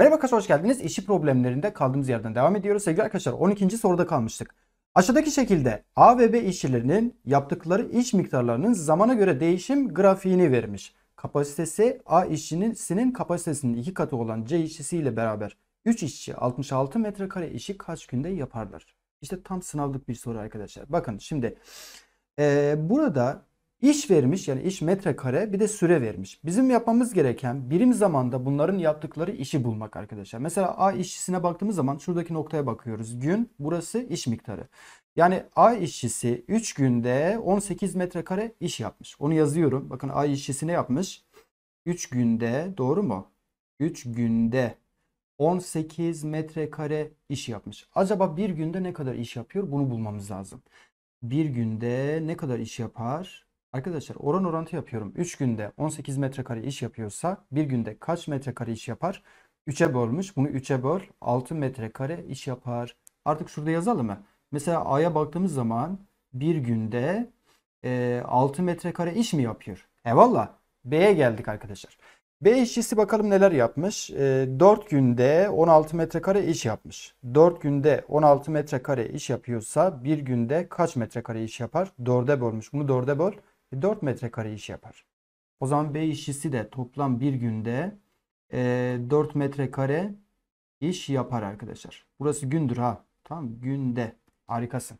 Merhaba arkadaşlar hoş geldiniz. İşi problemlerinde kaldığımız yerden devam ediyoruz. Sevgili arkadaşlar 12. soruda kalmıştık. Aşağıdaki şekilde A ve B işçilerinin yaptıkları iş miktarlarının zamana göre değişim grafiğini vermiş. Kapasitesi A işçinin sinin kapasitesinin iki katı olan C işçisiyle beraber 3 işçi 66 metrekare işi kaç günde yaparlar? İşte tam sınavlık bir soru arkadaşlar. Bakın şimdi e, burada İş vermiş yani iş metrekare bir de süre vermiş. Bizim yapmamız gereken birim zamanda bunların yaptıkları işi bulmak arkadaşlar. Mesela A işçisine baktığımız zaman şuradaki noktaya bakıyoruz. Gün burası iş miktarı. Yani A işçisi 3 günde 18 metrekare iş yapmış. Onu yazıyorum. Bakın A işçisi ne yapmış? 3 günde doğru mu? 3 günde 18 metrekare iş yapmış. Acaba bir günde ne kadar iş yapıyor? Bunu bulmamız lazım. Bir günde ne kadar iş yapar? Arkadaşlar oran orantı yapıyorum. 3 günde 18 metrekare iş yapıyorsa bir günde kaç metrekare iş yapar? 3'e bölmüş. Bunu 3'e böl. 6 metrekare iş yapar. Artık şurada yazalım mı? Mesela A'ya baktığımız zaman bir günde e, 6 metrekare iş mi yapıyor? Eyvallah. B'ye geldik arkadaşlar. B işçisi bakalım neler yapmış. E, 4 günde 16 metrekare iş yapmış. 4 günde 16 metrekare iş yapıyorsa bir günde kaç metrekare iş yapar? 4'e bölmüş. Bunu 4'e böl. 4 metrekare iş yapar. O zaman B işçisi de toplam bir günde e, 4 metrekare iş yapar arkadaşlar. Burası gündür ha. Tamam günde. Harikasın.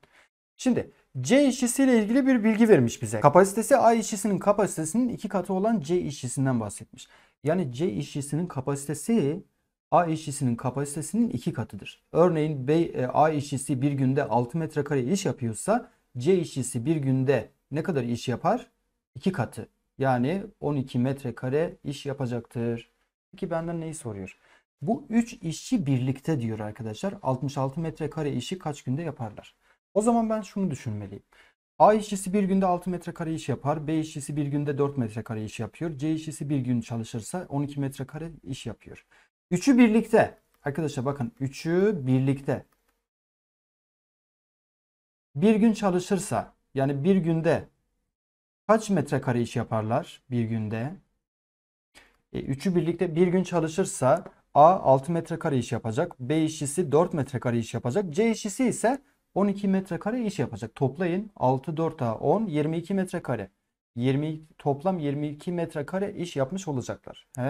Şimdi C işçisiyle ilgili bir bilgi vermiş bize. Kapasitesi A işçisinin kapasitesinin iki katı olan C işçisinden bahsetmiş. Yani C işçisinin kapasitesi A işçisinin kapasitesinin iki katıdır. Örneğin B, e, A işçisi bir günde 6 metrekare iş yapıyorsa C işçisi bir günde ne kadar iş yapar? 2 katı. Yani 12 metrekare iş yapacaktır. Peki benden neyi soruyor? Bu 3 işçi birlikte diyor arkadaşlar. 66 metrekare işi kaç günde yaparlar? O zaman ben şunu düşünmeliyim. A işçisi bir günde 6 metrekare iş yapar. B işçisi bir günde 4 metrekare iş yapıyor. C işçisi bir gün çalışırsa 12 metrekare iş yapıyor. Üçü birlikte. Arkadaşlar bakın üçü birlikte. Bir gün çalışırsa yani bir günde kaç metrekare iş yaparlar bir günde? E, üçü birlikte bir gün çalışırsa A 6 metrekare iş yapacak. B işçisi 4 metrekare iş yapacak. C işçisi ise 12 metrekare iş yapacak. Toplayın 6 4 daha 10 22 metrekare. 20 toplam 22 metrekare iş yapmış olacaklar. He,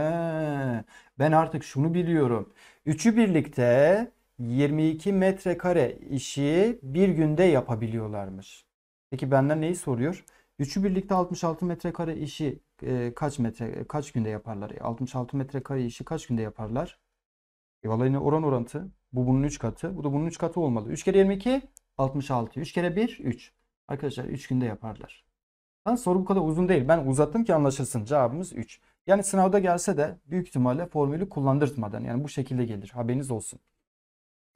ben artık şunu biliyorum. Üçü birlikte 22 metrekare işi bir günde yapabiliyorlarmış. Peki benden neyi soruyor? Üçü birlikte 66 metrekare işi e, kaç metre kaç günde yaparlar? 66 e, metrekare işi kaç günde yaparlar? E, vallahi yine oran orantı. Bu bunun 3 katı. Bu da bunun 3 katı olmalı. 3 kere 22 66. 3 kere 1 3. Arkadaşlar 3 günde yaparlar. Ben soru bu kadar uzun değil. Ben uzattım ki anlaşılsın. Cevabımız 3. Yani sınavda gelse de büyük ihtimalle formülü kullandırtmadan yani bu şekilde gelir. Haberiniz olsun.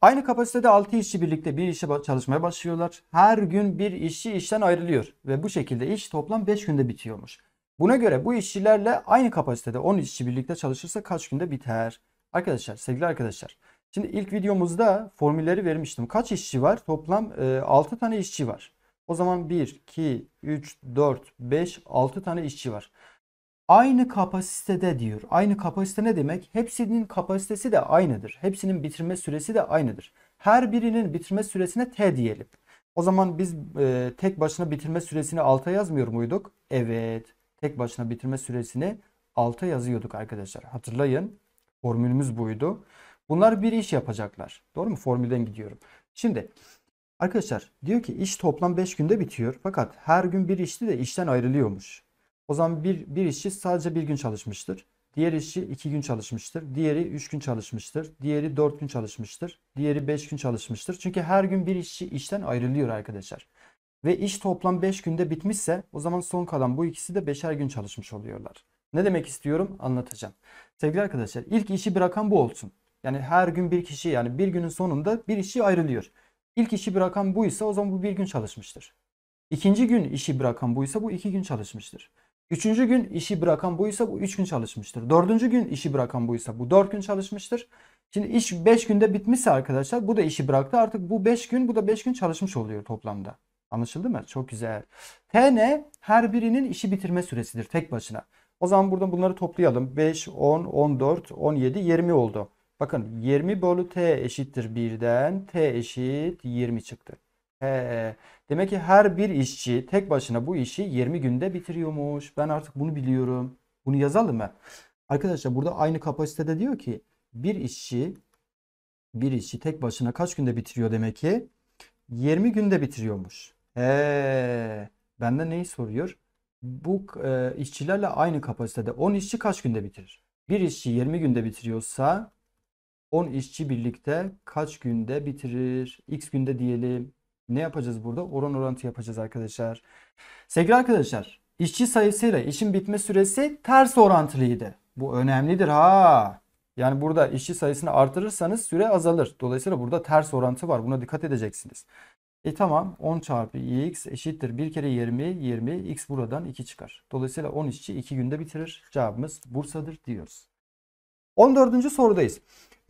Aynı kapasitede 6 işçi birlikte bir işe çalışmaya başlıyorlar. Her gün bir işçi işten ayrılıyor ve bu şekilde iş toplam 5 günde bitiyormuş. Buna göre bu işçilerle aynı kapasitede 10 işçi birlikte çalışırsa kaç günde biter? Arkadaşlar, sevgili arkadaşlar. Şimdi ilk videomuzda formülleri vermiştim. Kaç işçi var? Toplam 6 e, tane işçi var. O zaman 1, 2, 3, 4, 5, 6 tane işçi var aynı kapasitede diyor. Aynı kapasite ne demek? Hepsinin kapasitesi de aynıdır. Hepsinin bitirme süresi de aynıdır. Her birinin bitirme süresine T diyelim. O zaman biz e, tek başına bitirme süresini alta yazmıyor muyduk? Evet. Tek başına bitirme süresini alta yazıyorduk arkadaşlar. Hatırlayın. Formülümüz buydu. Bunlar bir iş yapacaklar. Doğru mu? Formülden gidiyorum. Şimdi arkadaşlar diyor ki iş toplam 5 günde bitiyor. Fakat her gün bir işti de işten ayrılıyormuş. O zaman bir, bir işçi sadece bir gün çalışmıştır. Diğer işçi iki gün çalışmıştır. Diğeri üç gün çalışmıştır. Diğeri dört gün çalışmıştır. Diğeri beş gün çalışmıştır. Çünkü her gün bir işçi işten ayrılıyor arkadaşlar. Ve iş toplam beş günde bitmişse o zaman son kalan bu ikisi de beşer gün çalışmış oluyorlar. Ne demek istiyorum anlatacağım. Sevgili arkadaşlar ilk işi bırakan bu olsun. Yani her gün bir kişi yani bir günün sonunda bir işçi ayrılıyor. İlk işi bırakan buysa o zaman bu bir gün çalışmıştır. İkinci gün işi bırakan buysa bu iki gün çalışmıştır. Üçüncü gün işi bırakan buysa bu üç gün çalışmıştır. Dördüncü gün işi bırakan buysa bu dört gün çalışmıştır. Şimdi iş beş günde bitmişse arkadaşlar bu da işi bıraktı. Artık bu beş gün bu da beş gün çalışmış oluyor toplamda. Anlaşıldı mı? Çok güzel. T ne? Her birinin işi bitirme süresidir tek başına. O zaman buradan bunları toplayalım. 5, 10, 14, 17, 20 oldu. Bakın 20 bölü T eşittir 1'den. T eşit 20 çıktı. He. Demek ki her bir işçi tek başına bu işi 20 günde bitiriyormuş. Ben artık bunu biliyorum. Bunu yazalım mı? Arkadaşlar burada aynı kapasitede diyor ki bir işçi bir işçi tek başına kaç günde bitiriyor demek ki? 20 günde bitiriyormuş. He. Benden neyi soruyor? Bu e, işçilerle aynı kapasitede 10 işçi kaç günde bitirir? Bir işçi 20 günde bitiriyorsa 10 işçi birlikte kaç günde bitirir? X günde diyelim. Ne yapacağız burada? Oran orantı yapacağız arkadaşlar. Sevgili arkadaşlar, işçi sayısıyla işin bitme süresi ters orantılıydı. Bu önemlidir ha. Yani burada işçi sayısını artırırsanız süre azalır. Dolayısıyla burada ters orantı var. Buna dikkat edeceksiniz. E tamam 10 çarpı x eşittir 1 kere 20 20 x buradan 2 çıkar. Dolayısıyla 10 işçi 2 günde bitirir. Cevabımız Bursa'dır diyoruz. 14. sorudayız.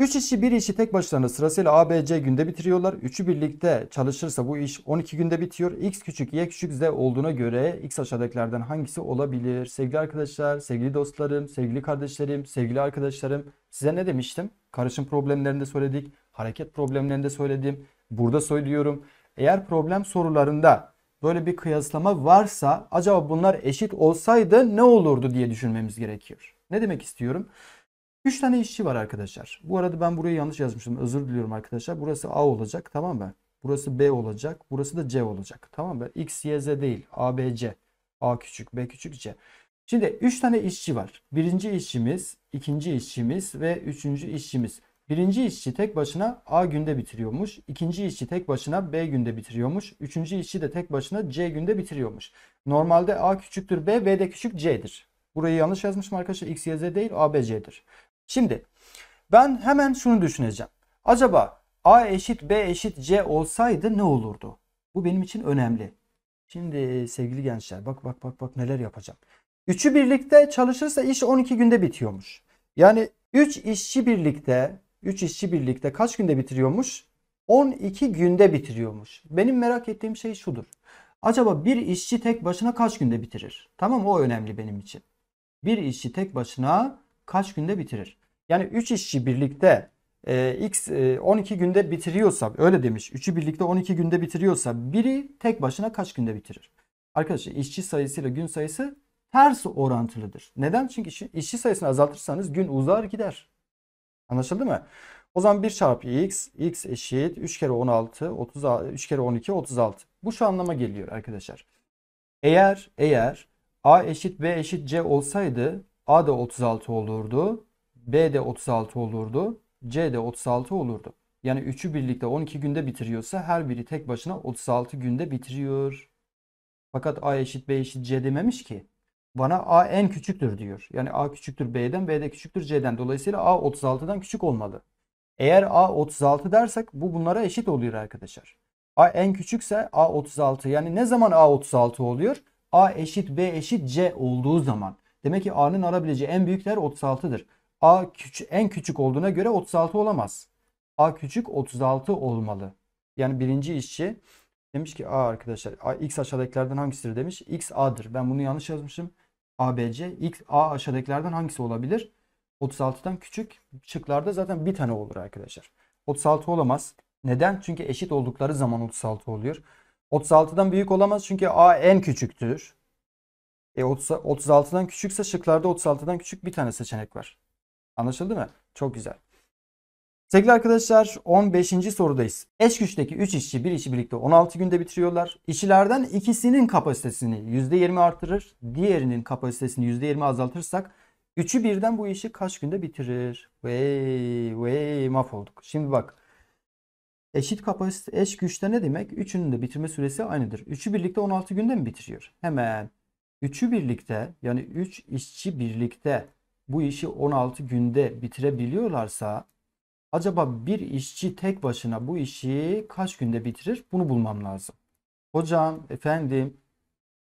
3 işi bir işi tek başlarına sırasıyla A, B, C günde bitiriyorlar. Üçü birlikte çalışırsa bu iş 12 günde bitiyor. X küçük, Y küçük, Z olduğuna göre X aşağıdakilerden hangisi olabilir? Sevgili arkadaşlar, sevgili dostlarım, sevgili kardeşlerim, sevgili arkadaşlarım. Size ne demiştim? Karışım problemlerinde söyledik. Hareket problemlerinde söyledim. Burada söylüyorum. Eğer problem sorularında böyle bir kıyaslama varsa acaba bunlar eşit olsaydı ne olurdu diye düşünmemiz gerekiyor. Ne demek istiyorum? 3 tane işçi var arkadaşlar. Bu arada ben burayı yanlış yazmıştım. Özür diliyorum arkadaşlar. Burası A olacak tamam mı? Burası B olacak. Burası da C olacak. Tamam mı? X, Y, Z değil. A, B, C. A küçük, B küçük, C. Şimdi 3 tane işçi var. Birinci işçimiz, ikinci işçimiz ve üçüncü işçimiz. Birinci işçi tek başına A günde bitiriyormuş. ikinci işçi tek başına B günde bitiriyormuş. Üçüncü işçi de tek başına C günde bitiriyormuş. Normalde A küçüktür B, B de küçük C'dir. Burayı yanlış yazmışım arkadaşlar. X, Y, Z değil A, B, C'dir. Şimdi ben hemen şunu düşüneceğim. Acaba A eşit B eşit C olsaydı ne olurdu? Bu benim için önemli. Şimdi sevgili gençler bak bak bak bak neler yapacağım. Üçü birlikte çalışırsa iş 12 günde bitiyormuş. Yani 3 işçi birlikte 3 işçi birlikte kaç günde bitiriyormuş? 12 günde bitiriyormuş. Benim merak ettiğim şey şudur. Acaba bir işçi tek başına kaç günde bitirir? Tamam o önemli benim için. Bir işçi tek başına kaç günde bitirir? Yani 3 işçi birlikte e, x e, 12 günde bitiriyorsa öyle demiş. 3'ü birlikte 12 günde bitiriyorsa biri tek başına kaç günde bitirir? Arkadaşlar işçi sayısıyla gün sayısı ters orantılıdır. Neden? Çünkü işçi, işçi sayısını azaltırsanız gün uzar gider. Anlaşıldı mı? O zaman 1 çarpı x, x eşit 3 kere 16, 30, 3 kere 12, 36. Bu şu anlama geliyor arkadaşlar. Eğer, eğer a eşit b eşit c olsaydı A da 36 olurdu. B de 36 olurdu. C de 36 olurdu. Yani üçü birlikte 12 günde bitiriyorsa her biri tek başına 36 günde bitiriyor. Fakat A eşit B eşit C dememiş ki. Bana A en küçüktür diyor. Yani A küçüktür B'den, B'de küçüktür C'den. Dolayısıyla A 36'dan küçük olmalı. Eğer A 36 dersek bu bunlara eşit oluyor arkadaşlar. A en küçükse A 36. Yani ne zaman A 36 oluyor? A eşit B eşit C olduğu zaman. Demek ki A'nın alabileceği en büyük değer 36'dır. A küçük, en küçük olduğuna göre 36 olamaz. A küçük 36 olmalı. Yani birinci işçi demiş ki A arkadaşlar A, X aşağıdakilerden hangisidir demiş. X A'dır. Ben bunu yanlış yazmışım. A, B, C. X, A aşağıdakilerden hangisi olabilir? 36'dan küçük şıklarda zaten bir tane olur arkadaşlar. 36 olamaz. Neden? Çünkü eşit oldukları zaman 36 oluyor. 36'dan büyük olamaz çünkü A en küçüktür. E 30, 36'dan küçükse şıklarda 36'dan küçük bir tane seçenek var. Anlaşıldı mı? Çok güzel. Sevgili arkadaşlar 15. sorudayız. Eş güçteki 3 işçi bir işi birlikte 16 günde bitiriyorlar. İşçilerden ikisinin kapasitesini %20 artırır. Diğerinin kapasitesini %20 azaltırsak 3'ü birden bu işi kaç günde bitirir? Vey vey mahvolduk. Şimdi bak. Eşit kapasite eş güçte ne demek? Üçünün de bitirme süresi aynıdır. Üçü birlikte 16 günde mi bitiriyor? Hemen Üçü birlikte yani 3 işçi birlikte bu işi 16 günde bitirebiliyorlarsa acaba bir işçi tek başına bu işi kaç günde bitirir? Bunu bulmam lazım. Hocam, efendim,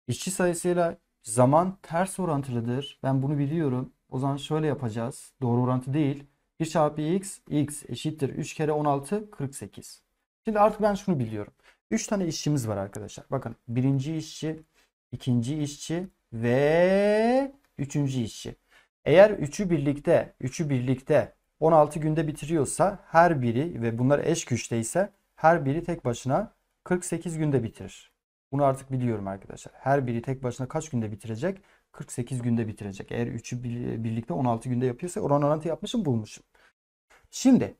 işçi sayısıyla zaman ters orantılıdır. Ben bunu biliyorum. O zaman şöyle yapacağız. Doğru orantı değil. 1 çarpı x, x eşittir 3 kere 16, 48. Şimdi artık ben şunu biliyorum. 3 tane işçimiz var arkadaşlar. Bakın birinci işçi, ikinci işçi ve üçüncü işçi. Eğer üçü birlikte, üçü birlikte 16 günde bitiriyorsa her biri ve bunlar eş güçte ise her biri tek başına 48 günde bitirir. Bunu artık biliyorum arkadaşlar. Her biri tek başına kaç günde bitirecek? 48 günde bitirecek. Eğer üçü birlikte 16 günde yapıyorsa oran orantı yapmışım bulmuşum. Şimdi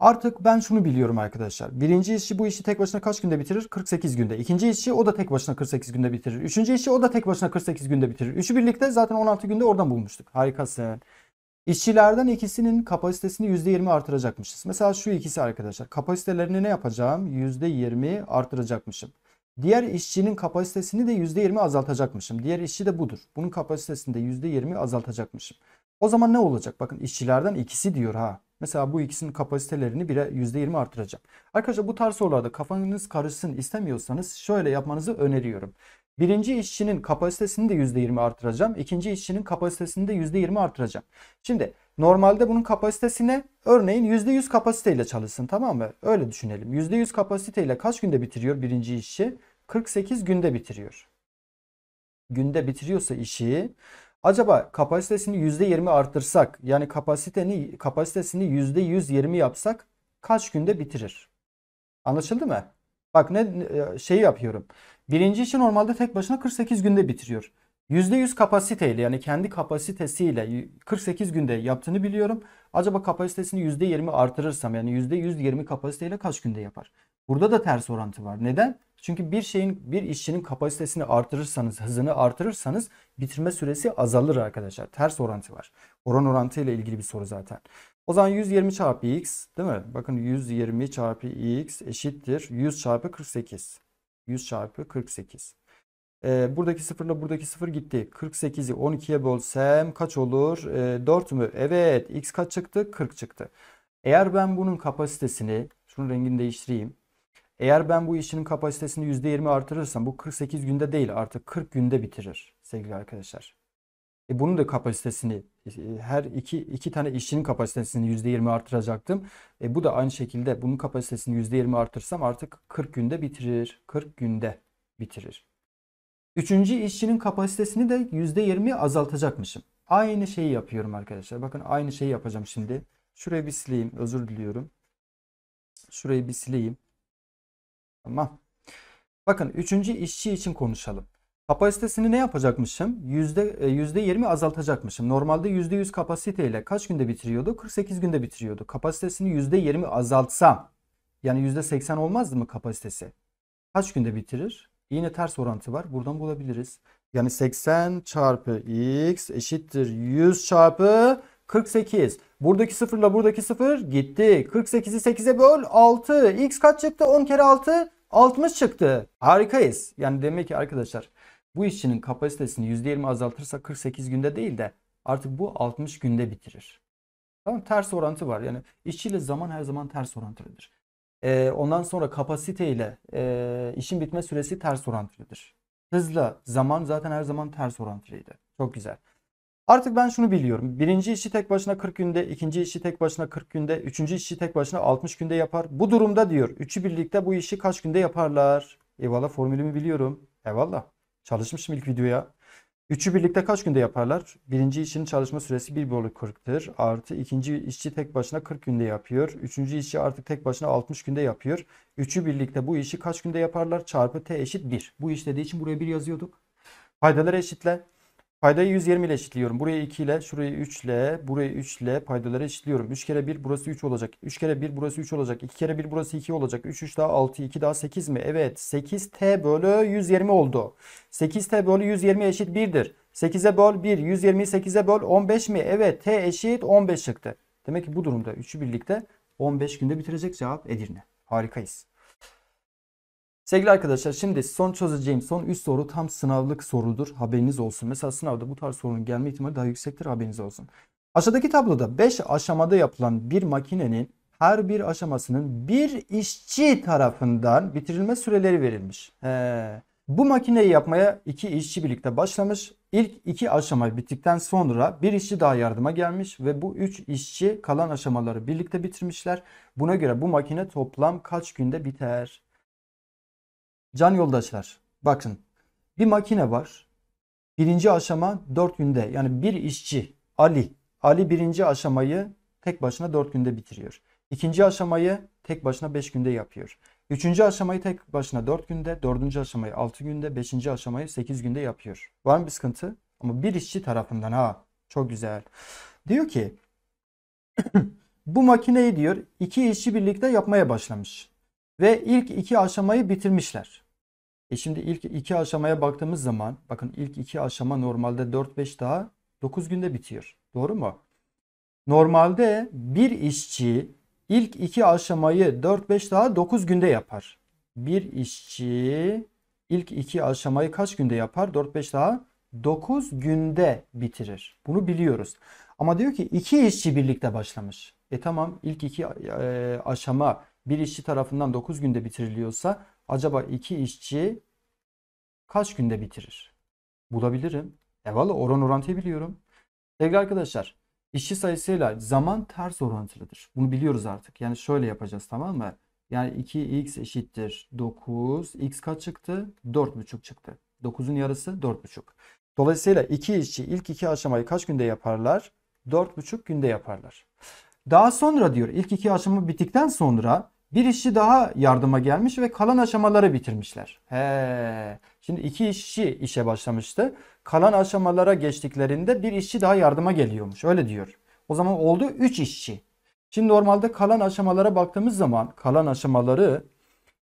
Artık ben şunu biliyorum arkadaşlar. Birinci işçi bu işi tek başına kaç günde bitirir? 48 günde. İkinci işçi o da tek başına 48 günde bitirir. Üçüncü işçi o da tek başına 48 günde bitirir. Üçü birlikte zaten 16 günde oradan bulmuştuk. Harikasın. İşçilerden ikisinin kapasitesini %20 artıracakmışız. Mesela şu ikisi arkadaşlar. Kapasitelerini ne yapacağım? %20 artıracakmışım. Diğer işçinin kapasitesini de %20 azaltacakmışım. Diğer işçi de budur. Bunun kapasitesini de %20 azaltacakmışım. O zaman ne olacak? Bakın işçilerden ikisi diyor ha. Mesela bu ikisinin kapasitelerini bire %20 artıracak. Arkadaşlar bu tarz sorularda kafanız karışsın istemiyorsanız şöyle yapmanızı öneriyorum. Birinci işçinin kapasitesini de %20 artıracağım. İkinci işçinin kapasitesini de %20 artıracağım. Şimdi normalde bunun kapasitesine örneğin %100 kapasiteyle çalışsın tamam mı? Öyle düşünelim. %100 kapasiteyle kaç günde bitiriyor birinci işçi? 48 günde bitiriyor. Günde bitiriyorsa işi Acaba kapasitesini %20 arttırsak yani kapasiteni kapasitesini %120 yapsak kaç günde bitirir? Anlaşıldı mı? Bak ne e, şeyi yapıyorum. Birinci işi normalde tek başına 48 günde bitiriyor. %100 kapasiteyle yani kendi kapasitesiyle 48 günde yaptığını biliyorum. Acaba kapasitesini %20 artırırsam yani %120 kapasiteyle kaç günde yapar? Burada da ters orantı var. Neden? Çünkü bir şeyin bir işçinin kapasitesini artırırsanız, hızını artırırsanız bitirme süresi azalır arkadaşlar. Ters orantı var. Oran orantı ile ilgili bir soru zaten. O zaman 120 çarpı x değil mi? Bakın 120 çarpı x eşittir 100 çarpı 48. 100 çarpı 48. E, ee, buradaki ile buradaki 0 gitti. 48'i 12'ye bölsem kaç olur? E, ee, 4 mü? Evet. X kaç çıktı? 40 çıktı. Eğer ben bunun kapasitesini, şunun rengini değiştireyim. Eğer ben bu işinin kapasitesini %20 artırırsam bu 48 günde değil artık 40 günde bitirir sevgili arkadaşlar. E bunun da kapasitesini e, her iki, iki tane işçinin kapasitesini %20 artıracaktım. E bu da aynı şekilde bunun kapasitesini %20 artırsam artık 40 günde bitirir. 40 günde bitirir. Üçüncü işçinin kapasitesini de %20 azaltacakmışım. Aynı şeyi yapıyorum arkadaşlar. Bakın aynı şeyi yapacağım şimdi. Şurayı bir sileyim. Özür diliyorum. Şurayı bir sileyim. Tamam. Bakın üçüncü işçi için konuşalım. Kapasitesini ne yapacakmışım? Yüzde, %20 e, azaltacakmışım. Normalde %100 kapasiteyle kaç günde bitiriyordu? 48 günde bitiriyordu. Kapasitesini %20 azaltsam yani %80 olmazdı mı kapasitesi? Kaç günde bitirir? Yine ters orantı var. Buradan bulabiliriz. Yani 80 çarpı x eşittir 100 çarpı 48. Buradaki 0 ile buradaki 0 gitti. 48'i 8'e böl 6. X kaç çıktı? 10 kere 6 60 çıktı. Harikayız. Yani demek ki arkadaşlar bu işçinin kapasitesini %20 azaltırsa 48 günde değil de artık bu 60 günde bitirir. Tamam ters orantı var. Yani işçiyle zaman her zaman ters orantılıdır. Ee, ondan sonra kapasiteyle e, işin bitme süresi ters orantılıdır. Hızla zaman zaten her zaman ters orantılıydı. Çok güzel. Artık ben şunu biliyorum. Birinci işçi tek başına 40 günde, ikinci işçi tek başına 40 günde, üçüncü işçi tek başına 60 günde yapar. Bu durumda diyor. Üçü birlikte bu işi kaç günde yaparlar? Eyvallah formülümü biliyorum. Eyvallah. Çalışmışım ilk videoya. Üçü birlikte kaç günde yaparlar? Birinci işçinin çalışma süresi 1 bölü 40'tır. Artı ikinci işçi tek başına 40 günde yapıyor. Üçüncü işçi artık tek başına 60 günde yapıyor. Üçü birlikte bu işi kaç günde yaparlar? Çarpı t eşit 1. Bu iş dediği için buraya 1 yazıyorduk. Paydaları eşitle. Paydayı 120 ile eşitliyorum. Buraya 2 ile, şuraya 3 ile, buraya 3 ile paydaları eşitliyorum. 3 kere 1 burası 3 olacak. 3 kere 1 burası 3 olacak. 2 kere 1 burası 2 olacak. 3 3 daha 6, 2 daha 8 mi? Evet. 8t bölü 120 oldu. 8t bölü 120 eşit 1'dir. 8'e böl 1, 120'yi 8'e böl 15 mi? Evet. T eşit 15 çıktı. Demek ki bu durumda 3'ü birlikte 15 günde bitirecek cevap Edirne. Harikayız. Sevgili arkadaşlar şimdi son çözeceğim son 3 soru tam sınavlık sorudur. Haberiniz olsun. Mesela sınavda bu tarz sorunun gelme ihtimali daha yüksektir. Haberiniz olsun. Aşağıdaki tabloda 5 aşamada yapılan bir makinenin her bir aşamasının bir işçi tarafından bitirilme süreleri verilmiş. He. Bu makineyi yapmaya iki işçi birlikte başlamış. İlk iki aşama bittikten sonra bir işçi daha yardıma gelmiş ve bu üç işçi kalan aşamaları birlikte bitirmişler. Buna göre bu makine toplam kaç günde biter? Can yoldaşlar bakın bir makine var. Birinci aşama 4 günde yani bir işçi Ali. Ali birinci aşamayı tek başına 4 günde bitiriyor. İkinci aşamayı tek başına 5 günde yapıyor. Üçüncü aşamayı tek başına 4 günde, dördüncü aşamayı 6 günde, beşinci aşamayı 8 günde yapıyor. Var mı bir sıkıntı? Ama bir işçi tarafından ha çok güzel. Diyor ki bu makineyi diyor iki işçi birlikte yapmaya başlamış. Ve ilk iki aşamayı bitirmişler. E şimdi ilk iki aşamaya baktığımız zaman bakın ilk iki aşama normalde 4-5 daha 9 günde bitiyor. Doğru mu? Normalde bir işçi ilk iki aşamayı 4-5 daha 9 günde yapar. Bir işçi ilk iki aşamayı kaç günde yapar? 4-5 daha 9 günde bitirir. Bunu biliyoruz. Ama diyor ki iki işçi birlikte başlamış. E tamam ilk iki e, aşama bir işçi tarafından 9 günde bitiriliyorsa acaba iki işçi kaç günde bitirir? Bulabilirim. Evala oran orantıyı biliyorum. Sevgili arkadaşlar işçi sayısıyla zaman ters orantılıdır. Bunu biliyoruz artık. Yani şöyle yapacağız tamam mı? Yani 2x eşittir 9. x kaç çıktı? 4,5 çıktı. 9'un yarısı 4,5. Dolayısıyla iki işçi ilk iki aşamayı kaç günde yaparlar? 4,5 günde yaparlar. Daha sonra diyor ilk iki aşama bittikten sonra bir işçi daha yardıma gelmiş ve kalan aşamaları bitirmişler. He. Şimdi iki işçi işe başlamıştı. Kalan aşamalara geçtiklerinde bir işçi daha yardıma geliyormuş. Öyle diyor. O zaman oldu 3 işçi. Şimdi normalde kalan aşamalara baktığımız zaman kalan aşamaları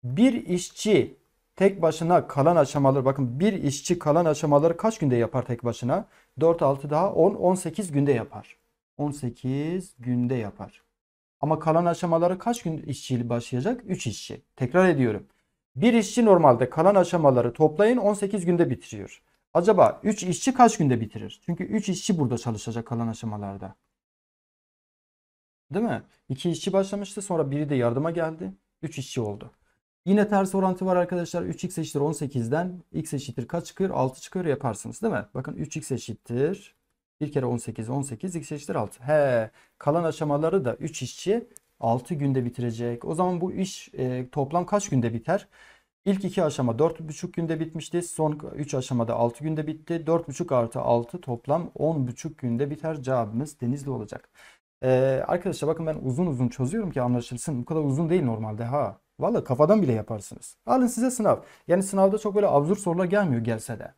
bir işçi tek başına kalan aşamaları bakın bir işçi kalan aşamaları kaç günde yapar tek başına? 4 6 daha 10 18 günde yapar. 18 günde yapar. Ama kalan aşamaları kaç gün işçiyle başlayacak? 3 işçi. Tekrar ediyorum. Bir işçi normalde kalan aşamaları toplayın 18 günde bitiriyor. Acaba 3 işçi kaç günde bitirir? Çünkü 3 işçi burada çalışacak kalan aşamalarda. Değil mi? 2 işçi başlamıştı sonra biri de yardıma geldi. 3 işçi oldu. Yine ters orantı var arkadaşlar. 3x eşittir 18'den x eşittir kaç çıkıyor? 6 çıkıyor yaparsınız değil mi? Bakın 3x eşittir bir kere 18 18 x eşittir 6. He kalan aşamaları da 3 işçi 6 günde bitirecek. O zaman bu iş e, toplam kaç günde biter? İlk iki aşama 4,5 günde bitmişti. Son 3 aşamada 6 günde bitti. 4,5 artı 6 toplam 10,5 günde biter. Cevabımız Denizli olacak. Ee, arkadaşlar bakın ben uzun uzun çözüyorum ki anlaşılsın. Bu kadar uzun değil normalde ha. Valla kafadan bile yaparsınız. Alın size sınav. Yani sınavda çok böyle absürt sorular gelmiyor gelse de.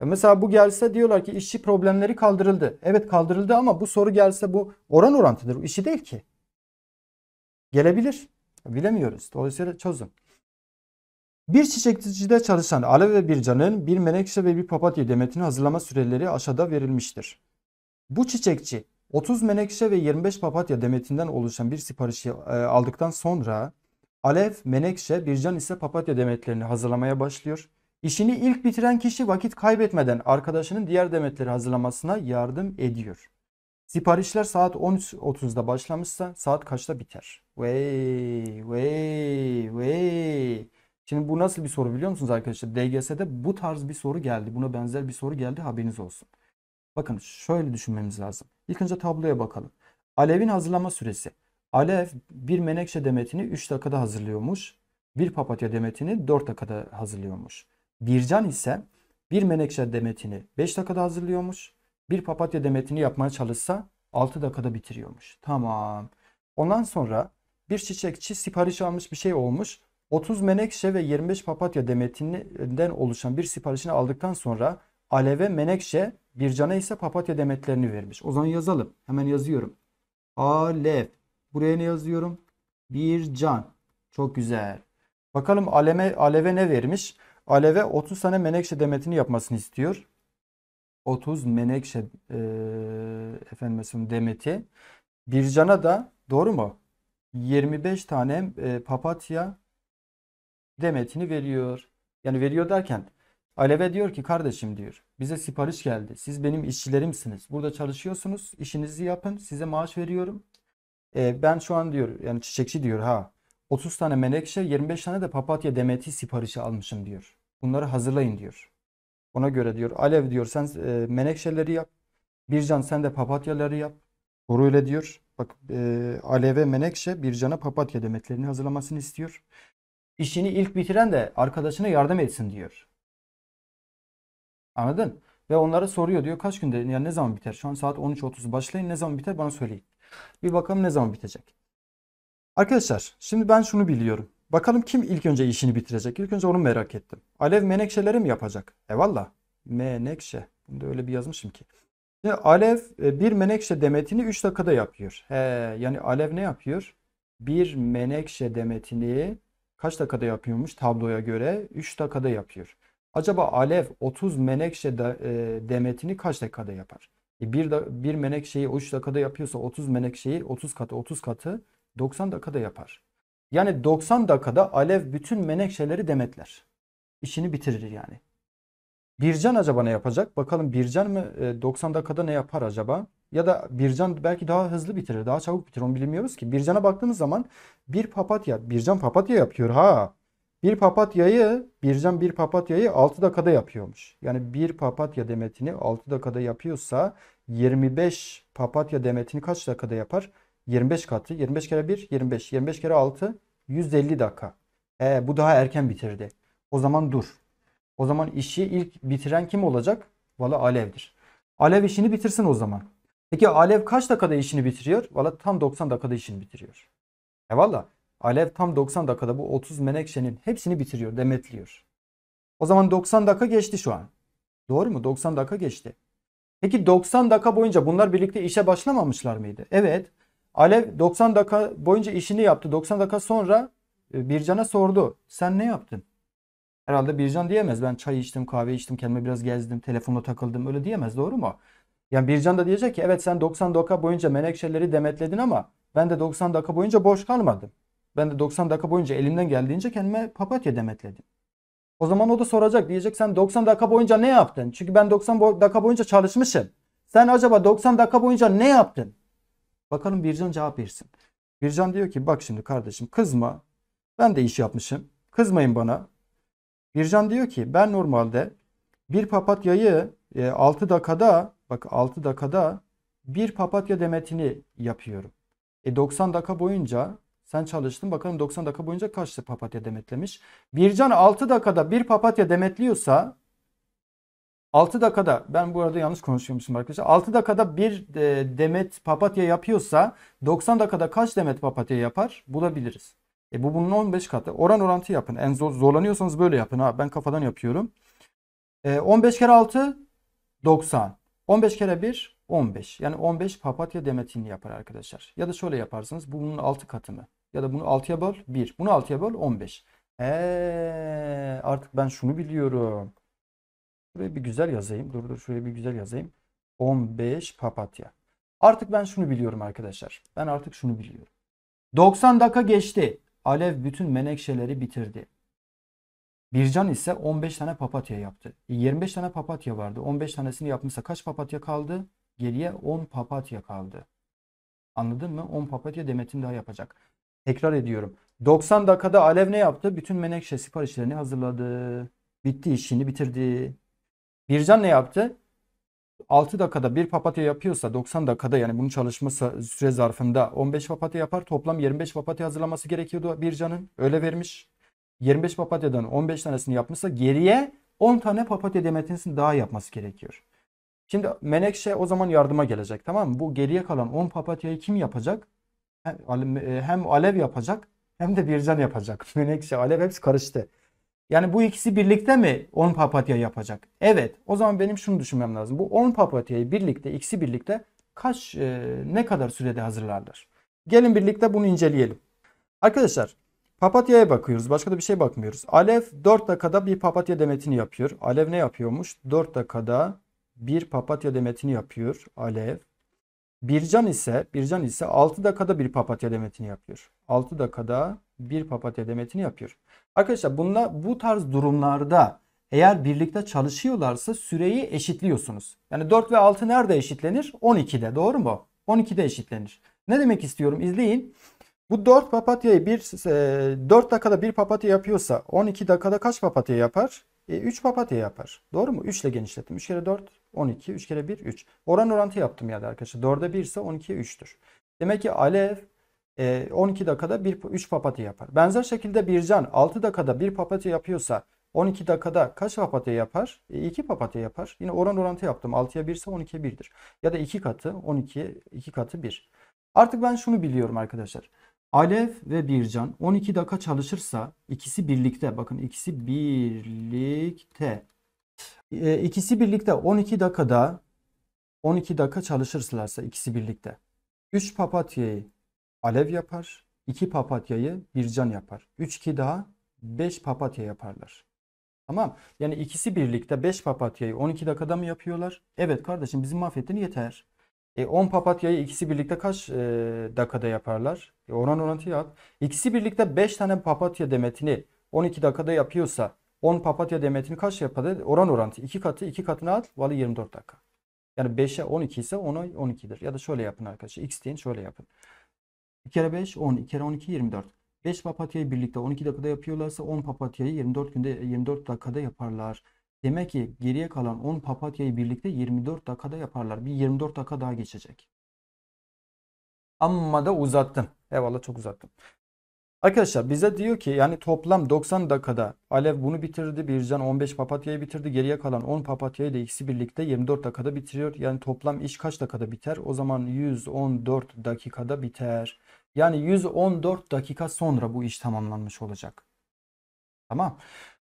E, mesela bu gelse diyorlar ki işçi problemleri kaldırıldı. Evet kaldırıldı ama bu soru gelse bu oran orantıdır. Bu işi değil ki. Gelebilir. Bilemiyoruz. Dolayısıyla çözüm. Bir çiçekçide çalışan Alev ve Bircan'ın bir menekşe ve bir papatya demetini hazırlama süreleri aşağıda verilmiştir. Bu çiçekçi 30 menekşe ve 25 papatya demetinden oluşan bir siparişi e, aldıktan sonra Alev, menekşe, Bircan ise papatya demetlerini hazırlamaya başlıyor. İşini ilk bitiren kişi vakit kaybetmeden arkadaşının diğer demetleri hazırlamasına yardım ediyor. Siparişler saat 13.30'da başlamışsa saat kaçta biter? Vey vey vey. Şimdi bu nasıl bir soru biliyor musunuz arkadaşlar? DGS'de bu tarz bir soru geldi. Buna benzer bir soru geldi haberiniz olsun. Bakın şöyle düşünmemiz lazım. İlk önce tabloya bakalım. Alev'in hazırlama süresi. Alev bir menekşe demetini 3 dakikada hazırlıyormuş. Bir papatya demetini 4 dakikada hazırlıyormuş. Bircan ise bir menekşe demetini 5 dakikada hazırlıyormuş. Bir papatya demetini yapmaya çalışsa 6 dakikada bitiriyormuş. Tamam. Ondan sonra bir çiçekçi sipariş almış bir şey olmuş. 30 menekşe ve 25 papatya demetinden oluşan bir siparişini aldıktan sonra Alev'e menekşe, Bircan'a ise papatya demetlerini vermiş. O zaman yazalım. Hemen yazıyorum. Alev. Buraya ne yazıyorum? Bircan. Çok güzel. Bakalım Aleme, Alev'e ne vermiş? Alev'e 30 tane menekşe demetini yapmasını istiyor. 30 menekşe e, efendim demeti. Bircan'a da doğru mu? 25 tane e, papatya demetini veriyor. Yani veriyor derken Alev'e diyor ki kardeşim diyor bize sipariş geldi. Siz benim işçilerimsiniz. Burada çalışıyorsunuz. işinizi yapın. Size maaş veriyorum. E, ben şu an diyor yani çiçekçi diyor ha 30 tane menekşe, 25 tane de papatya demeti siparişi almışım diyor. Bunları hazırlayın diyor. Ona göre diyor Alev diyor sen e, menekşeleri yap. Bircan sen de papatyaları yap. Boru öyle diyor. Bak e, Alev'e menekşe Bircan'a papatya demetlerini hazırlamasını istiyor. İşini ilk bitiren de arkadaşına yardım etsin diyor. Anladın? Ve onlara soruyor diyor kaç günde yani ne zaman biter? Şu an saat 13.30 başlayın ne zaman biter bana söyleyin. Bir bakalım ne zaman bitecek. Arkadaşlar şimdi ben şunu biliyorum. Bakalım kim ilk önce işini bitirecek? İlk önce onu merak ettim. Alev menekşeleri mi yapacak? Eyvallah. Menekşe. Bunu da öyle bir yazmışım ki. Şimdi Alev e, bir menekşe demetini 3 dakikada yapıyor. He, yani Alev ne yapıyor? Bir menekşe demetini kaç dakikada yapıyormuş tabloya göre? 3 dakikada yapıyor. Acaba Alev 30 menekşe de, e, demetini kaç dakikada yapar? E bir, da, bir menekşeyi 3 dakikada yapıyorsa 30 menekşeyi 30 katı 30 katı 90 dakikada yapar. Yani 90 dakikada Alev bütün menekşeleri demetler. İşini bitirir yani. Bircan acaba ne yapacak? Bakalım Bircan mı 90 e, dakikada ne yapar acaba? Ya da Bircan belki daha hızlı bitirir, daha çabuk bitirir onu bilmiyoruz ki. Bircan'a baktığımız zaman bir papatya, Bircan papatya yapıyor ha. Bir papatyayı, Bircan bir papatyayı 6 dakikada yapıyormuş. Yani bir papatya demetini 6 dakikada yapıyorsa 25 papatya demetini kaç dakikada yapar? 25 katı. 25 kere 1 25. 25 kere 6 150 dakika. E, bu daha erken bitirdi. O zaman dur. O zaman işi ilk bitiren kim olacak? Valla Alev'dir. Alev işini bitirsin o zaman. Peki Alev kaç dakikada işini bitiriyor? Valla tam 90 dakikada işini bitiriyor. E valla Alev tam 90 dakikada bu 30 menekşenin hepsini bitiriyor, demetliyor. O zaman 90 dakika geçti şu an. Doğru mu? 90 dakika geçti. Peki 90 dakika boyunca bunlar birlikte işe başlamamışlar mıydı? Evet. Alev 90 dakika boyunca işini yaptı. 90 dakika sonra e, Bircan'a sordu. Sen ne yaptın? Herhalde Bircan diyemez. Ben çay içtim, kahve içtim, kendime biraz gezdim, telefonla takıldım. Öyle diyemez doğru mu? Yani Bircan da diyecek ki evet sen 90 dakika boyunca menekşeleri demetledin ama ben de 90 dakika boyunca boş kalmadım. Ben de 90 dakika boyunca elimden geldiğince kendime papatya demetledim. O zaman o da soracak. Diyecek sen 90 dakika boyunca ne yaptın? Çünkü ben 90 dakika boyunca çalışmışım. Sen acaba 90 dakika boyunca ne yaptın? Bakalım Bircan cevap versin. Bircan diyor ki bak şimdi kardeşim kızma. Ben de iş yapmışım. Kızmayın bana. Bircan diyor ki ben normalde bir papatyayı e, 6 dakikada bak 6 dakikada bir papatya demetini yapıyorum. E 90 dakika boyunca sen çalıştın bakalım 90 dakika boyunca kaç papatya demetlemiş. Bircan 6 dakikada bir papatya demetliyorsa 6 dakikada ben bu arada yanlış konuşuyormuşum arkadaşlar. 6 dakikada bir e, demet papatya yapıyorsa 90 dakikada kaç demet papatya yapar bulabiliriz. E bu bunun 15 katı. Oran orantı yapın. En zor zorlanıyorsanız böyle yapın ha. Ben kafadan yapıyorum. E, 15 kere 6 90. 15 kere 1 15. Yani 15 papatya demetini yapar arkadaşlar. Ya da şöyle yaparsınız. Bu bunun 6 katı mı? Ya da bunu 6'ya böl 1. Bunu 6'ya böl 15. Eee artık ben şunu biliyorum. Şuraya bir güzel yazayım. Dur dur şuraya bir güzel yazayım. 15 papatya. Artık ben şunu biliyorum arkadaşlar. Ben artık şunu biliyorum. 90 dakika geçti. Alev bütün menekşeleri bitirdi. Bircan ise 15 tane papatya yaptı. 25 e, tane papatya vardı. 15 tanesini yapmışsa kaç papatya kaldı? Geriye 10 papatya kaldı. Anladın mı? 10 papatya Demet'in daha yapacak. Tekrar ediyorum. 90 dakikada Alev ne yaptı? Bütün menekşe siparişlerini hazırladı. Bitti işini bitirdi. Bircan ne yaptı? 6 dakikada bir papatya yapıyorsa 90 dakikada yani bunun çalışma süre zarfında 15 papatya yapar. Toplam 25 papatya hazırlaması gerekiyordu Bircan'ın. Öyle vermiş. 25 papatyadan 15 tanesini yapmışsa geriye 10 tane papatya demetinsin daha yapması gerekiyor. Şimdi Menekşe o zaman yardıma gelecek tamam mı? Bu geriye kalan 10 papatyayı kim yapacak? Hem Alev yapacak hem de Bircan yapacak. Menekşe, Alev hepsi karıştı. Yani bu ikisi birlikte mi 10 papatya yapacak? Evet. O zaman benim şunu düşünmem lazım. Bu 10 papatyayı birlikte, ikisi birlikte kaç e, ne kadar sürede hazırlarlar? Gelin birlikte bunu inceleyelim. Arkadaşlar papatyaya bakıyoruz. Başka da bir şey bakmıyoruz. Alev 4 dakikada bir papatya demetini yapıyor. Alev ne yapıyormuş? 4 dakikada bir papatya demetini yapıyor. Alev. Bircan ise Bircan ise 6 dakikada bir papatya demetini yapıyor. 6 dakikada bir papatya demetini yapıyor. Arkadaşlar bununla bu tarz durumlarda eğer birlikte çalışıyorlarsa süreyi eşitliyorsunuz. Yani 4 ve 6 nerede eşitlenir? 12'de doğru mu? 12'de eşitlenir. Ne demek istiyorum? İzleyin. Bu 4 papatyayı bir, 4 e, dakikada bir papatya yapıyorsa 12 dakikada kaç papatya yapar? E, 3 papatya yapar. Doğru mu? 3 ile genişlettim. 3 kere 4 12. 3 kere 1 3. Oran orantı yaptım yani arkadaşlar. 4'e 1 ise 12'ye 3'tür. Demek ki Alev 12 ee, dakikada 1, 3 papatya yapar. Benzer şekilde bircan 6 dakikada 1 papatya yapıyorsa 12 dakikada kaç papatya yapar? E, 2 papatya yapar. Yine oran orantı yaptım. 6'ya 1 ise 12'ye 1'dir. Ya da 2 katı 12'ye 2 katı 1. Artık ben şunu biliyorum arkadaşlar. Alev ve Bircan 12 dakika çalışırsa ikisi birlikte bakın ikisi birlikte e, ikisi birlikte 12 dakikada 12 dakika çalışırlarsa ikisi birlikte 3 papatyayı alev yapar. 2 papatyayı bir can yapar. 3 ki daha beş papatya yaparlar. Tamam. Yani ikisi birlikte beş papatyayı 12 dakikada mı yapıyorlar? Evet kardeşim bizim mahvettin yeter. E, 10 papatyayı ikisi birlikte kaç e, dakikada yaparlar? E, oran orantı yap. İkisi birlikte 5 tane papatya demetini 12 dakikada yapıyorsa 10 papatya demetini kaç yapar? Oran orantı 2 katı 2 katına at. Vali 24 dakika. Yani 5'e 12 ise 10'a 12'dir. Ya da şöyle yapın arkadaşlar. X deyin şöyle yapın. 1 kere 5 10. 2 kere 12 24. 5 papatyayı birlikte 12 dakikada yapıyorlarsa 10 papatyayı 24 günde 24 dakikada yaparlar. Demek ki geriye kalan 10 papatyayı birlikte 24 dakikada yaparlar. Bir 24 dakika daha geçecek. Amma da uzattım. Eyvallah çok uzattım. Arkadaşlar bize diyor ki yani toplam 90 dakikada Alev bunu bitirdi. Bircan 15 papatyayı bitirdi. Geriye kalan 10 papatya ile ikisi birlikte 24 dakikada bitiriyor. Yani toplam iş kaç dakikada biter? O zaman 114 dakikada biter. Yani 114 dakika sonra bu iş tamamlanmış olacak. Tamam.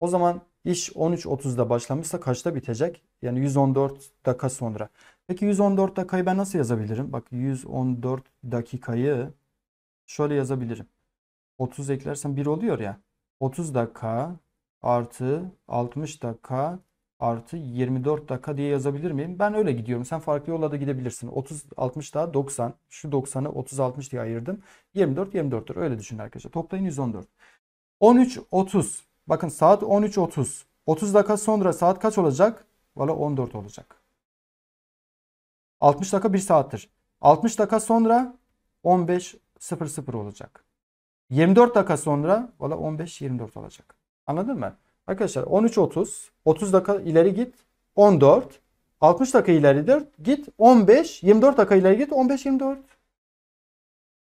O zaman iş 13.30'da başlamışsa kaçta bitecek? Yani 114 dakika sonra. Peki 114 dakikayı ben nasıl yazabilirim? Bak 114 dakikayı şöyle yazabilirim. 30 eklersen 1 oluyor ya. 30 dakika artı 60 dakika artı 24 dakika diye yazabilir miyim? Ben öyle gidiyorum. Sen farklı yolla da gidebilirsin. 30 60 daha 90. Şu 90'ı 30 60 diye ayırdım. 24 24'tür. Öyle düşün arkadaşlar. Toplayın 114. 13 30. Bakın saat 13 30. 30 dakika sonra saat kaç olacak? Valla 14 olacak. 60 dakika 1 saattir. 60 dakika sonra 15 00 olacak. 24 dakika sonra valla 15-24 olacak. Anladın mı? Arkadaşlar 13-30, 30 dakika ileri git 14, 60 dakika ileri git 15, 24 dakika ileri git 15-24.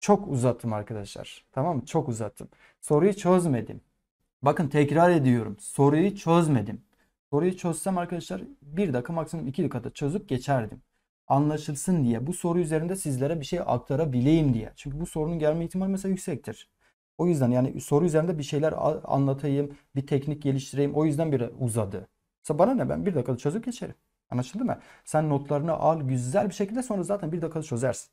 Çok uzattım arkadaşlar. Tamam mı? Çok uzattım. Soruyu çözmedim. Bakın tekrar ediyorum. Soruyu çözmedim. Soruyu çözsem arkadaşlar 1 dakika maksimum 2 dakikada çözüp geçerdim. Anlaşılsın diye bu soru üzerinde sizlere bir şey aktarabileyim diye. Çünkü bu sorunun gelme ihtimali mesela yüksektir. O yüzden yani soru üzerinde bir şeyler anlatayım, bir teknik geliştireyim. O yüzden bir uzadı. Mesela bana ne ben bir dakikada çözüp geçerim. Anlaşıldı mı? Sen notlarını al güzel bir şekilde sonra zaten bir dakikada çözersin.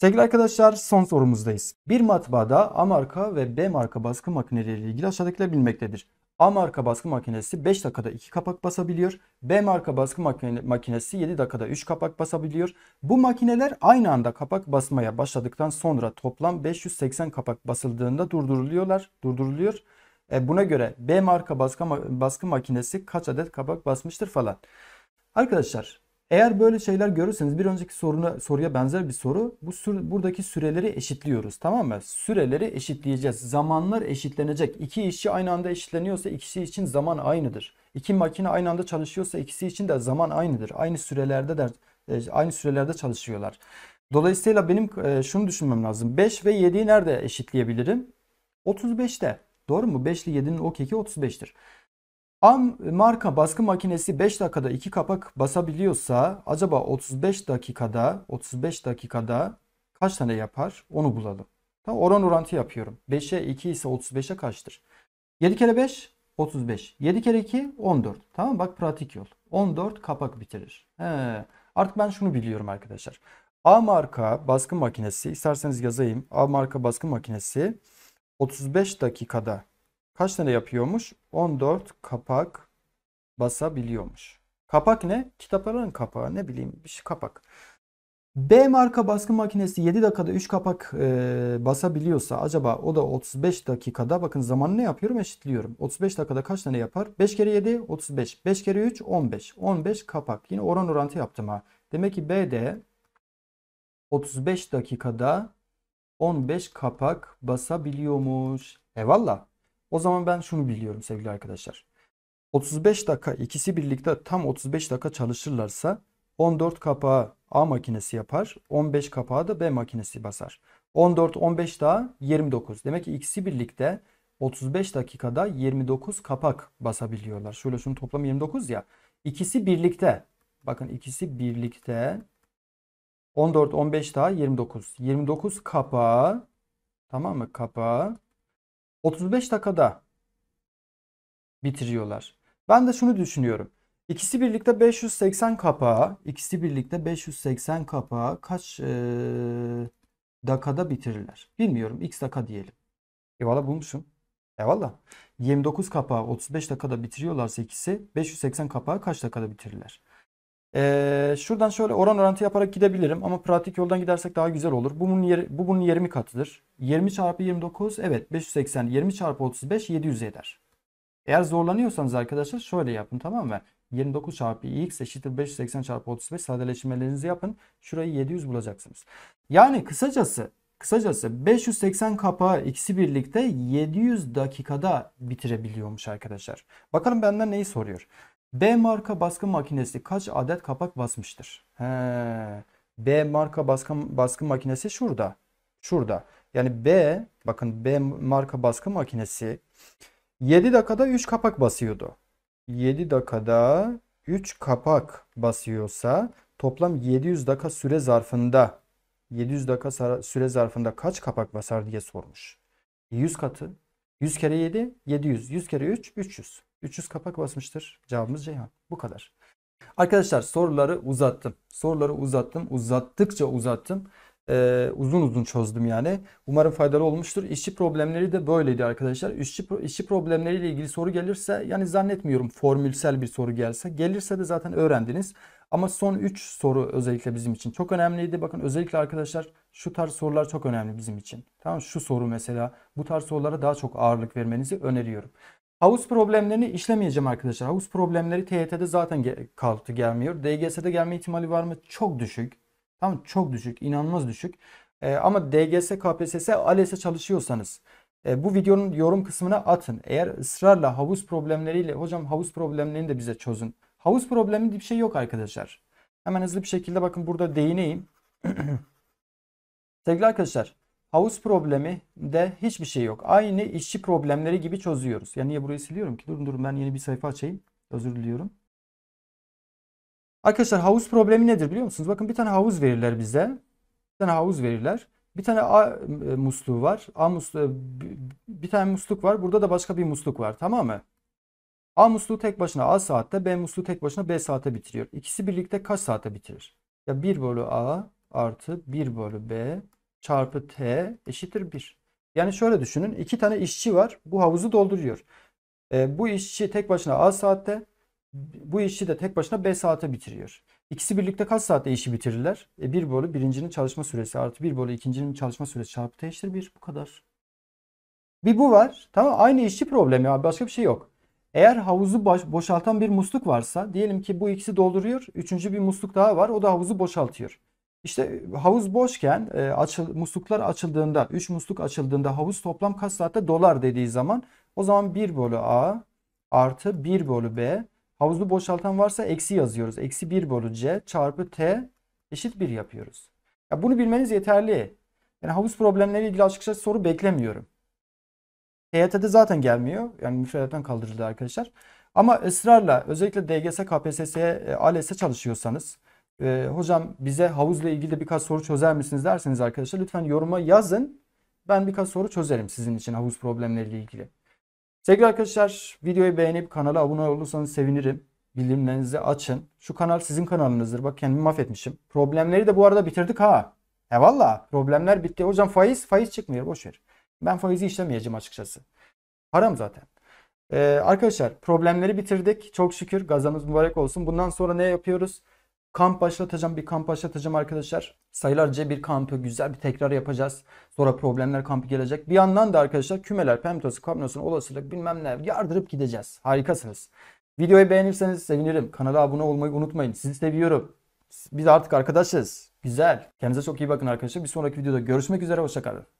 Sevgili arkadaşlar son sorumuzdayız. Bir matbaada A marka ve B marka baskı makineleriyle ilgili aşağıdakiler bilmektedir. A marka baskı makinesi 5 dakikada 2 kapak basabiliyor. B marka baskı makinesi 7 dakikada 3 kapak basabiliyor. Bu makineler aynı anda kapak basmaya başladıktan sonra toplam 580 kapak basıldığında durduruluyorlar, durduruluyor. E buna göre B marka baskı, baskı makinesi kaç adet kapak basmıştır falan. Arkadaşlar eğer böyle şeyler görürseniz bir önceki soruna, soruya benzer bir soru. Bu sür, buradaki süreleri eşitliyoruz tamam mı? Süreleri eşitleyeceğiz. Zamanlar eşitlenecek. İki işçi aynı anda eşitleniyorsa ikisi için zaman aynıdır. İki makine aynı anda çalışıyorsa ikisi için de zaman aynıdır. Aynı sürelerde der, e, aynı sürelerde çalışıyorlar. Dolayısıyla benim e, şunu düşünmem lazım. 5 ve 7'yi nerede eşitleyebilirim? 35'te. Doğru mu? 5 ile 7'nin o keki 35'tir. Am marka baskı makinesi 5 dakikada 2 kapak basabiliyorsa acaba 35 dakikada 35 dakikada kaç tane yapar? Onu bulalım. Tamam, oran orantı yapıyorum. 5'e 2 ise 35'e kaçtır? 7 kere 5 35. 7 kere 2 14. Tamam bak pratik yol. 14 kapak bitirir. He. Artık ben şunu biliyorum arkadaşlar. A marka baskı makinesi isterseniz yazayım. A marka baskı makinesi 35 dakikada kaç tane yapıyormuş? 14 kapak basabiliyormuş. Kapak ne? Kitapların kapağı ne bileyim bir şey kapak. B marka baskı makinesi 7 dakikada 3 kapak e, basabiliyorsa acaba o da 35 dakikada bakın zamanı ne yapıyorum eşitliyorum. 35 dakikada kaç tane yapar? 5 kere 7 35. 5 kere 3 15. 15 kapak. Yine oran orantı yaptım ha. Demek ki B de 35 dakikada 15 kapak basabiliyormuş. Eyvallah. O zaman ben şunu biliyorum sevgili arkadaşlar. 35 dakika ikisi birlikte tam 35 dakika çalışırlarsa 14 kapağı A makinesi yapar. 15 kapağı da B makinesi basar. 14 15 daha 29. Demek ki ikisi birlikte 35 dakikada 29 kapak basabiliyorlar. Şöyle şunu toplam 29 ya. İkisi birlikte. Bakın ikisi birlikte 14 15 daha 29. 29 kapağı tamam mı? Kapağı 35 dakikada bitiriyorlar. Ben de şunu düşünüyorum. İkisi birlikte 580 kapağı, ikisi birlikte 580 kapağı kaç e, dakikada bitirirler? Bilmiyorum. X dakika diyelim. Eyvallah bulmuşum. Eyvallah. 29 kapağı 35 dakikada bitiriyorlarsa ikisi 580 kapağı kaç dakikada bitirirler? Ee, şuradan şöyle oran orantı yaparak gidebilirim ama pratik yoldan gidersek daha güzel olur. Bu bunun, yeri, bu bunun 20 katıdır. 20 çarpı 29 evet 580 20 çarpı 35 700 eder. Eğer zorlanıyorsanız arkadaşlar şöyle yapın tamam mı? 29 çarpı x eşittir 580 çarpı 35 Sadeleşmelerinizi yapın. Şurayı 700 bulacaksınız. Yani kısacası kısacası 580 kapağı ikisi birlikte 700 dakikada bitirebiliyormuş arkadaşlar. Bakalım benden neyi soruyor. B marka baskı makinesi kaç adet kapak basmıştır? He. B marka baskı, baskı makinesi şurada. Şurada. Yani B bakın B marka baskı makinesi 7 dakikada 3 kapak basıyordu. 7 dakikada 3 kapak basıyorsa toplam 700 dakika süre zarfında 700 dakika süre zarfında kaç kapak basar diye sormuş. 100 katı. 100 kere 7 700. 100 kere 3 300. 300 kapak basmıştır. Cevabımız Ceyhan. Bu kadar. Arkadaşlar soruları uzattım. Soruları uzattım. Uzattıkça uzattım. Ee, uzun uzun çözdüm yani. Umarım faydalı olmuştur. İşçi problemleri de böyleydi arkadaşlar. İşçi, işçi problemleriyle ilgili soru gelirse yani zannetmiyorum formülsel bir soru gelse. Gelirse de zaten öğrendiniz. Ama son 3 soru özellikle bizim için çok önemliydi. Bakın özellikle arkadaşlar şu tarz sorular çok önemli bizim için. Tamam şu soru mesela bu tarz sorulara daha çok ağırlık vermenizi öneriyorum. Havuz problemlerini işlemeyeceğim arkadaşlar. Havuz problemleri TYT'de zaten ge kalktı gelmiyor. DGS'de gelme ihtimali var mı? Çok düşük. Tamam çok düşük. inanılmaz düşük. E, ama DGS, KPSS, ALES'e çalışıyorsanız e, bu videonun yorum kısmına atın. Eğer ısrarla havuz problemleriyle hocam havuz problemlerini de bize çözün. Havuz problemi diye bir şey yok arkadaşlar. Hemen hızlı bir şekilde bakın burada değineyim. Sevgili arkadaşlar Havuz problemi de hiçbir şey yok. Aynı işçi problemleri gibi çözüyoruz. Yani niye burayı siliyorum ki? Durun durun ben yeni bir sayfa açayım. Özür diliyorum. Arkadaşlar havuz problemi nedir biliyor musunuz? Bakın bir tane havuz verirler bize. Bir tane havuz verirler. Bir tane A e, musluğu var. A musluğu, bir tane musluk var. Burada da başka bir musluk var. Tamam mı? A musluğu tek başına A saatte, B musluğu tek başına B saate bitiriyor. İkisi birlikte kaç saate bitirir? Ya 1 bölü A artı 1 bölü B çarpı T eşittir 1. Yani şöyle düşünün. iki tane işçi var. Bu havuzu dolduruyor. E, bu işçi tek başına A saatte bu işçi de tek başına B saate bitiriyor. İkisi birlikte kaç saatte işi bitirirler? E, 1 bölü birincinin çalışma süresi artı 1 bölü ikincinin çalışma süresi çarpı T eşittir 1. Bu kadar. Bir bu var. Tamam aynı işçi problemi abi başka bir şey yok. Eğer havuzu boşaltan bir musluk varsa diyelim ki bu ikisi dolduruyor. Üçüncü bir musluk daha var. O da havuzu boşaltıyor. İşte e, havuz boşken e, açıl, musluklar açıldığında 3 musluk açıldığında havuz toplam kaç saatte dolar dediği zaman o zaman 1 bölü A artı 1 bölü B havuzlu boşaltan varsa eksi yazıyoruz. Eksi 1 bölü C çarpı T eşit 1 yapıyoruz. Ya bunu bilmeniz yeterli. Yani havuz problemleriyle ilgili açıkçası soru beklemiyorum. TYT'de zaten gelmiyor. Yani müfredattan kaldırıldı arkadaşlar. Ama ısrarla özellikle DGS, KPSS, ALES'e e, e çalışıyorsanız e, hocam bize havuzla ilgili de birkaç soru çözer misiniz derseniz arkadaşlar lütfen yoruma yazın. Ben birkaç soru çözerim sizin için havuz problemleriyle ilgili. Sevgili arkadaşlar videoyu beğenip kanala abone olursanız sevinirim. Bildirimlerinizi açın. Şu kanal sizin kanalınızdır. Bak kendimi mahvetmişim. Problemleri de bu arada bitirdik ha. E valla problemler bitti. Hocam faiz faiz çıkmıyor boşver. Ben faizi işlemeyeceğim açıkçası. Param zaten. Ee, arkadaşlar problemleri bitirdik. Çok şükür gazamız mübarek olsun. Bundan sonra ne yapıyoruz? Kamp başlatacağım. Bir kamp başlatacağım arkadaşlar. Sayılarca bir kampı güzel bir tekrar yapacağız. Sonra problemler kampı gelecek. Bir yandan da arkadaşlar kümeler, pentası, kamyosun, olasılık bilmem ne yardırıp gideceğiz. Harikasınız. Videoyu beğenirseniz sevinirim. Kanala abone olmayı unutmayın. Sizi seviyorum. Biz artık arkadaşız. Güzel. Kendinize çok iyi bakın arkadaşlar. Bir sonraki videoda görüşmek üzere. Hoşçakalın.